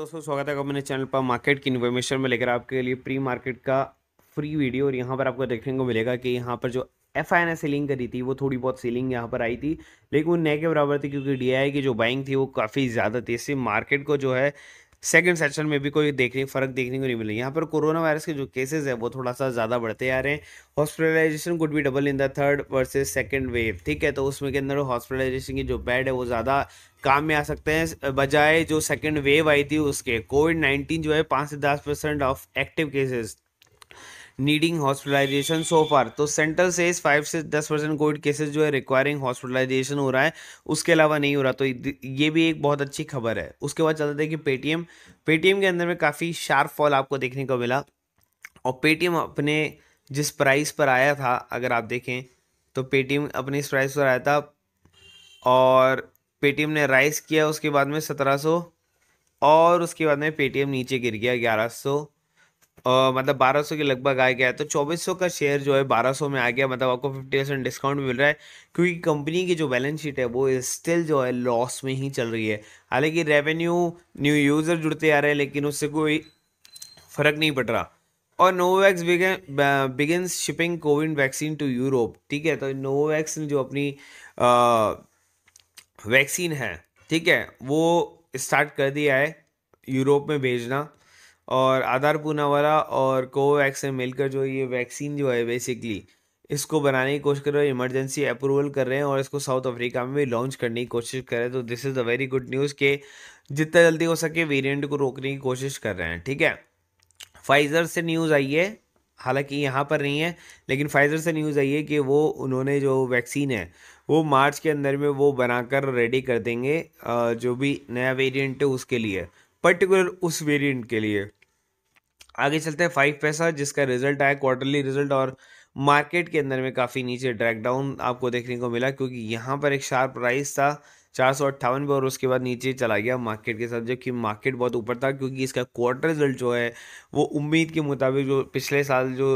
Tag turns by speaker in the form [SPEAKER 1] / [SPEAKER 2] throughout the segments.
[SPEAKER 1] दोस्तों स्वागत है अपने चैनल पर मार्केट की इन्फॉर्मेशन में लेकर आपके लिए प्री मार्केट का फ्री वीडियो और यहाँ पर आपको देखने को मिलेगा कि यहाँ पर जो एफ आई ने सेलिंग करी थी वो थोड़ी बहुत सेलिंग यहाँ पर आई थी लेकिन वो नए के बराबर थी क्योंकि डी आई की जो बाइंग थी वो काफ़ी ज़्यादा थी इससे मार्केट को जो है सेकेंड सेशन में भी कोई देखने फ़र्क देखने को नहीं मिला यहाँ पर कोरोना वायरस के जो केसेस है वो थोड़ा सा ज़्यादा बढ़ते आ रहे हैं हॉस्पिटलाइजेशन कुड भी double in the third versus second wave ठीक है तो उसमें के अंदर हॉस्पिटलाइजेशन की जो बेड है वो ज़्यादा काम में आ सकते हैं बजाय जो सेकेंड वेव आई थी उसके कोविड नाइन्टीन जो है पाँच से दस percent of active cases needing hospitalisation so far तो सेंट्रल से फाइव से दस परसेंट कोविड केसेस जो है रिक्वायरिंग हॉस्पिटलाइजेशन हो रहा है उसके अलावा नहीं हो रहा तो ये भी एक बहुत अच्छी खबर है उसके बाद चलते थे कि पेटीएम पेटीएम के अंदर में काफ़ी शार्प फॉल आपको देखने को मिला और पेटीएम अपने जिस प्राइस पर आया था अगर आप देखें तो पेटीएम अपने इस प्राइस पर आया था और पेटीएम ने राइस किया उसके बाद में सत्रह सौ और उसके बाद में पेटीएम नीचे गिर गया ग्यारह सौ मतलब 1200 के लगभग आ गया है तो 2400 का शेयर जो है 1200 में आ गया मतलब आपको 50 परसेंट डिस्काउंट मिल रहा है क्योंकि कंपनी की जो बैलेंस शीट है वो स्टिल जो है लॉस में ही चल रही है हालांकि रेवेन्यू न्यू यूज़र जुड़ते आ रहे हैं लेकिन उससे कोई फ़र्क नहीं पड़ रहा और Novavax begin shipping Covid vaccine to Europe ठीक है तो नोवैक्स ने जो अपनी वैक्सीन है ठीक है वो स्टार्ट कर दिया है यूरोप में भेजना और आधार पूनावाला और कोवैक्स से मिलकर जो ये वैक्सीन जो है बेसिकली इसको बनाने की कोशिश कर रहे हैं इमरजेंसी अप्रूवल कर रहे हैं और इसको साउथ अफ्रीका में भी लॉन्च करने की कोशिश कर रहे हैं तो this is a very good news के जितना जल्दी हो सके वेरिएंट को रोकने की कोशिश कर रहे हैं ठीक है फाइज़र से न्यूज़ आई है हालांकि यहाँ पर नहीं है लेकिन फाइज़र से न्यूज़ आई है कि वो उन्होंने जो वैक्सीन है वो मार्च के अंदर में वो बनाकर रेडी कर देंगे जो भी नया वेरियंट है उसके लिए पर्टिकुलर उस वेरिएंट के लिए आगे चलते हैं फाइव पैसा जिसका रिजल्ट आया क्वार्टरली रिजल्ट और मार्केट के अंदर में काफ़ी नीचे ड्रैक डाउन आपको देखने को मिला क्योंकि यहाँ पर एक शार्प राइस था चार सौ अट्ठावन पे और उसके बाद नीचे चला गया मार्केट के साथ जबकि मार्केट बहुत ऊपर था क्योंकि इसका क्वार्टर रिजल्ट जो है वो उम्मीद के मुताबिक जो पिछले साल जो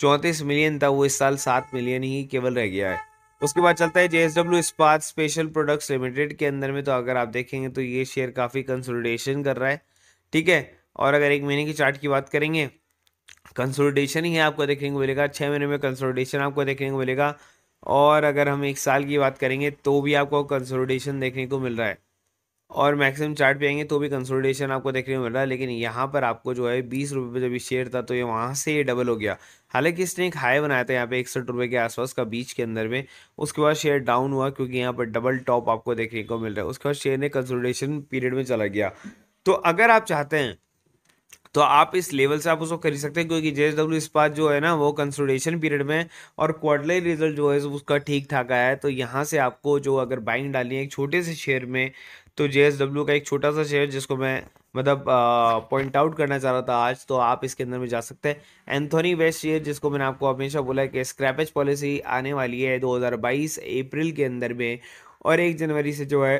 [SPEAKER 1] चौंतीस मिलियन था वो इस साल सात मिलियन ही केवल रह गया है उसके बाद चलता है जेएसडब्ल्यू इस्पात स्पेशल प्रोडक्ट्स लिमिटेड के अंदर में तो अगर आप देखेंगे तो ये शेयर काफ़ी कंसोलिडेशन कर रहा है ठीक है और अगर एक महीने की चार्ट की बात करेंगे कंसोलिडेशन ही है आपको देखने को मिलेगा छः महीने में कंसोलिडेशन आपको देखने को मिलेगा और अगर हम एक साल की बात करेंगे तो भी आपको कंसोलिडेशन देखने को मिल रहा है और मैक्सिमम चार्ट पे आएंगे तो भी कंसोलिडेशन आपको देखने को मिल रहा है लेकिन यहाँ पर आपको जो है बीस रुपये पर जब शेयर था तो ये वहाँ से ये डबल हो गया हालांकि इसने एक हाई बनाया था यहाँ पे इकसठ रुपये के आसपास का बीच के अंदर में उसके बाद शेयर डाउन हुआ क्योंकि यहाँ पर डबल टॉप आपको देखने को मिल रहा है उसके बाद शेयर ने कंसोलिडेशन पीरियड में चला गया तो अगर आप चाहते हैं तो आप इस लेवल से आप उसको खरीद सकते हैं क्योंकि जे एस डब्ल्यू इस्पात जो है ना वो कंसोलिडेशन पीरियड में और क्वार्टरली रिजल्ट जो है उसका ठीक ठाक आया है तो यहाँ से आपको जो अगर बाइंग डालनी है एक छोटे से शेयर में तो जे का एक छोटा सा शेयर जिसको मैं मतलब पॉइंट आउट करना चाह रहा था आज तो आप इसके अंदर में जा सकते हैं एंथोनी वेस्ट शेयर जिसको मैंने आपको हमेशा बोला कि स्क्रैपेज पॉलिसी आने वाली है 2022 अप्रैल के अंदर में और एक जनवरी से जो है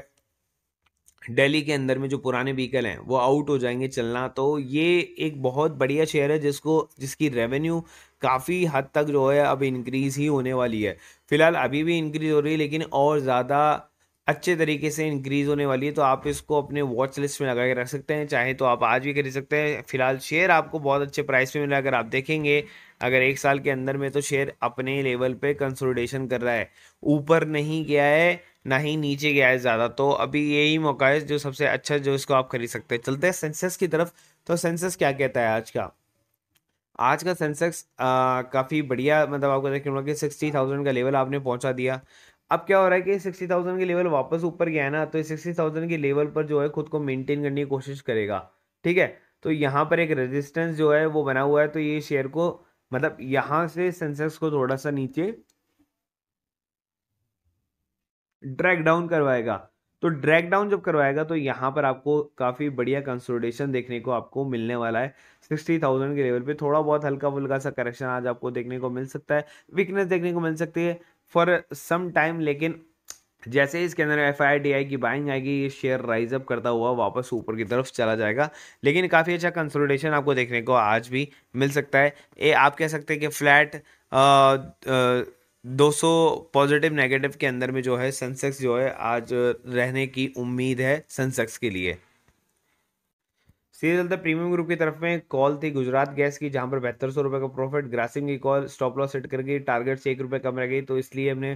[SPEAKER 1] दिल्ली के अंदर में जो पुराने व्हीकल हैं वो आउट हो जाएंगे चलना तो ये एक बहुत बढ़िया शेयर है जिसको जिसकी रेवेन्यू काफ़ी हद तक जो है अब इंक्रीज़ ही होने वाली है फिलहाल अभी भी इंक्रीज़ हो रही है लेकिन और ज़्यादा अच्छे तरीके से इंक्रीज़ होने वाली है तो आप इसको अपने वॉच लिस्ट में लगा के रख सकते हैं चाहे तो आप आज भी खरीद सकते हैं फिलहाल शेयर आपको बहुत अच्छे प्राइस में मिला अगर आप देखेंगे अगर एक साल के अंदर में तो शेयर अपने लेवल पे कंसोलिडेशन कर रहा है ऊपर नहीं गया है ना ही नीचे गया है ज़्यादा तो अभी यही मौका है जो सबसे अच्छा जो इसको आप खरीद सकते हैं चलते हैं सेंसेस की तरफ तो सेंसेस क्या कहता है आज का आज का सेंसेक्स काफ़ी बढ़िया मतलब आपको देखने कि सिक्सटी थाउजेंड का लेवल आपने पहुंचा दिया अब क्या हो रहा है कि सिक्सटी थाउजेंड के लेवल वापस ऊपर गया है ना तो सिक्सटी थाउजेंड के लेवल पर जो है खुद को मेंटेन करने की कोशिश करेगा ठीक है तो यहाँ पर एक रेजिस्टेंस जो है वो बना हुआ है तो ये शेयर को मतलब यहाँ से सेंसेक्स को थोड़ा सा नीचे ड्रैग डाउन करवाएगा तो ड्रैग डाउन जब करवाएगा तो यहाँ पर आपको काफ़ी बढ़िया कंसोलिडेशन देखने को आपको मिलने वाला है सिक्सटी थाउजेंड के लेवल पे थोड़ा बहुत हल्का फुल्का सा करेक्शन आज आपको देखने को मिल सकता है वीकनेस देखने को मिल सकती है फॉर सम टाइम लेकिन जैसे ही इसके अंदर एफ आई डी आई की बाइंग आएगी ये शेयर राइज अप करता हुआ वापस ऊपर की तरफ चला जाएगा लेकिन काफ़ी अच्छा कंसोलिडेशन आपको देखने को आज भी मिल सकता है ए आप कह सकते हैं कि फ्लैट दो सौ पॉजिटिव नेगेटिव के अंदर में जो है सेंसेक्स जो है आज रहने की उम्मीद है सेंसेक्स के लिए सीधे चलते प्रीमियम ग्रुप की तरफ में कॉल थी गुजरात गैस की जहां पर बहत्तर सौ रुपए का प्रॉफिट ग्रासिंग की कॉल स्टॉप लॉस सेट कर गई टारगेट से एक रुपए कम रह गई तो इसलिए हमने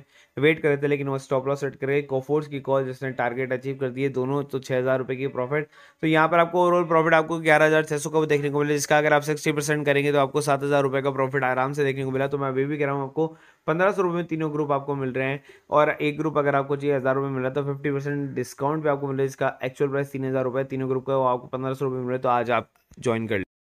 [SPEAKER 1] वेट करे थे लेकिन वो स्टॉप लॉस सेट करे कोफोर्स की कॉल जिसने टारगेट अचीव कर दिए दोनों तो छह हज़ार रुपए की प्रॉफिट तो यहाँ पर आपको ओवरऑल प्रॉफिट आपको ग्यारह हज़ार छह सौ का देखने को मिला जिसका अगर आप सिक्सटी परसेंट करेंगे तो आपको सात हज़ार रुपए का प्रॉफिट आराम से देखने को मिला तो मैं अभी भी कह रहा हूँ आपको पंद्रह सौ रुपये में तीनों ग्रुप आपको मिल रहे हैं और एक ग्रुप अगर आपको चाहिए हज़ार रुपये मिल रहा है तो फिफ्टी परसेंट डिस्काउंट भी आपको मिल रहा है इसका एक्चुअल प्राइस तीन हज़ार रुपये तीनों ग्रुप का वो आपको पंद्रह सौ रुपये
[SPEAKER 2] मिल रहा है तो आज आप ज्वाइन कर